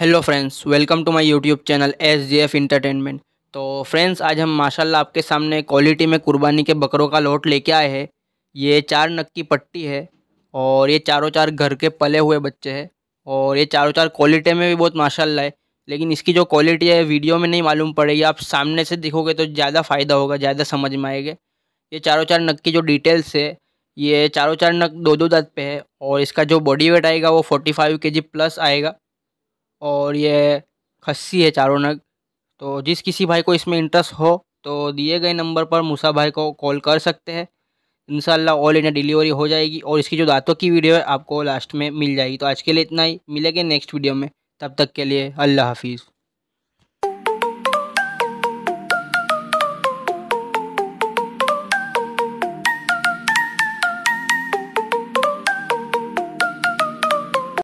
hello friends welcome to my YouTube channel S G F entertainment तो friends आज हम माशाल्लाह आपके सामने क्वालिटी में कुर्बानी के बकरों का लोट लेके आए हैं ये चार नग की पट्टी है और ये चारों चार घर के पले हुए बच्चे हैं और ये चारों चार क्वालिटी में भी बहुत माशाल्लाह है लेकिन इसकी जो क्वालिटी है वीडियो में नहीं मालूम पड़ेगी आप सामने से दिखोगे तो ज़्यादा फ़ायदा होगा ज़्यादा समझ में आएगा ये चारों चार नग की जो डिटेल्स है ये चारों चार नग दो दो दाँत पे है और इसका जो बॉडी वेट आएगा वो फोर्टी फाइव के जी प्लस आएगा और ये खस्सी है चारों नग तो जिस किसी भाई को इसमें इंटरेस्ट हो तो दिए गए नंबर पर मूसा भाई को कॉल कर सकते हैं इनशाला ऑल इंडिया डिलीवरी हो जाएगी और इसकी जो दांतों की वीडियो है आपको लास्ट में मिल जाएगी तो आज के लिए इतना ही मिलेगा नेक्स्ट वीडियो में तब तक के लिए अल्लाह हाफिज़